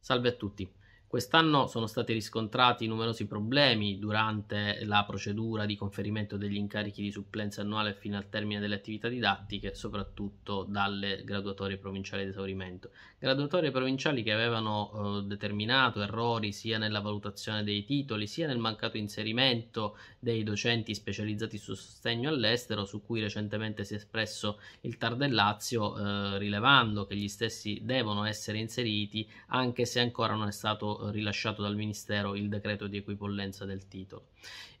Salve a tutti. Quest'anno sono stati riscontrati numerosi problemi durante la procedura di conferimento degli incarichi di supplenza annuale fino al termine delle attività didattiche, soprattutto dalle graduatorie provinciali di esaurimento. Graduatorie provinciali che avevano eh, determinato errori sia nella valutazione dei titoli, sia nel mancato inserimento dei docenti specializzati su sostegno all'estero, su cui recentemente si è espresso il Tar del Lazio, eh, rilevando che gli stessi devono essere inseriti anche se ancora non è stato rilasciato dal Ministero il decreto di equipollenza del titolo.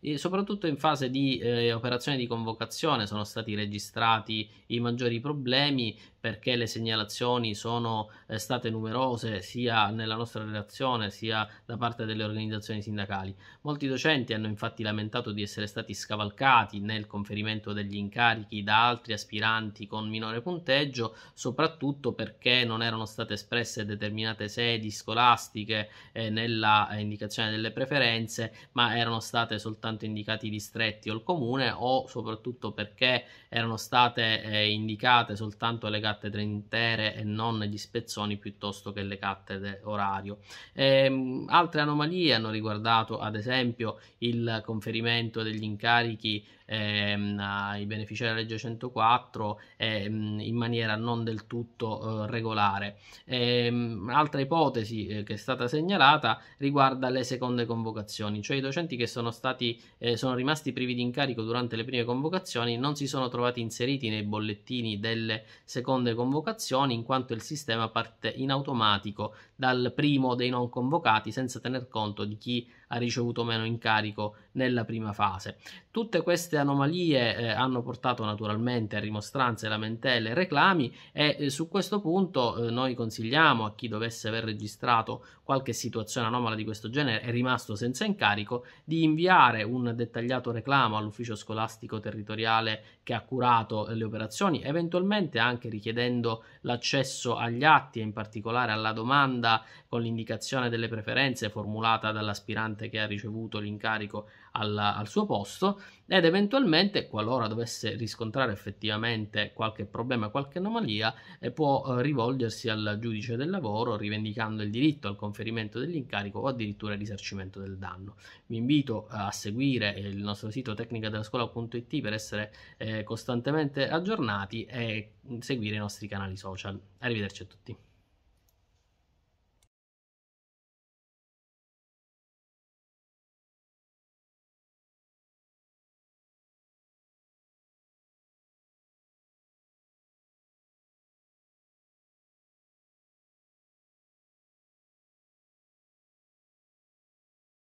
E soprattutto in fase di eh, operazione di convocazione sono stati registrati i maggiori problemi perché le segnalazioni sono eh, state numerose sia nella nostra relazione sia da parte delle organizzazioni sindacali. Molti docenti hanno infatti lamentato di essere stati scavalcati nel conferimento degli incarichi da altri aspiranti con minore punteggio, soprattutto perché non erano state espresse determinate sedi scolastiche eh, nella eh, indicazione delle preferenze, ma erano state soltanto indicati i distretti o il comune o soprattutto perché erano state eh, indicate soltanto le cattedre intere e non gli spezzoni piuttosto che le cattedre orario. Ehm, altre anomalie hanno riguardato ad esempio il conferimento degli incarichi ehm, ai beneficiari della legge 104 ehm, in maniera non del tutto eh, regolare. Ehm, altra ipotesi eh, che è stata segnalata segnalata riguarda le seconde convocazioni, cioè i docenti che sono, stati, eh, sono rimasti privi di incarico durante le prime convocazioni non si sono trovati inseriti nei bollettini delle seconde convocazioni in quanto il sistema parte in automatico dal primo dei non convocati senza tener conto di chi ha ricevuto meno incarico nella prima fase. Tutte queste anomalie eh, hanno portato naturalmente a rimostranze, lamentele, reclami e eh, su questo punto eh, noi consigliamo a chi dovesse aver registrato qualche situazione anomala di questo genere e rimasto senza incarico di inviare un dettagliato reclamo all'ufficio scolastico territoriale che ha curato le operazioni, eventualmente anche richiedendo l'accesso agli atti e in particolare alla domanda con l'indicazione delle preferenze formulata dall'aspirante comandante che ha ricevuto l'incarico alla, al suo posto ed eventualmente, qualora dovesse riscontrare effettivamente qualche problema, qualche anomalia, eh, può eh, rivolgersi al giudice del lavoro rivendicando il diritto al conferimento dell'incarico o addirittura al risarcimento del danno. Vi invito eh, a seguire il nostro sito tecnicadellascuola.it per essere eh, costantemente aggiornati e mm, seguire i nostri canali social. Arrivederci a tutti.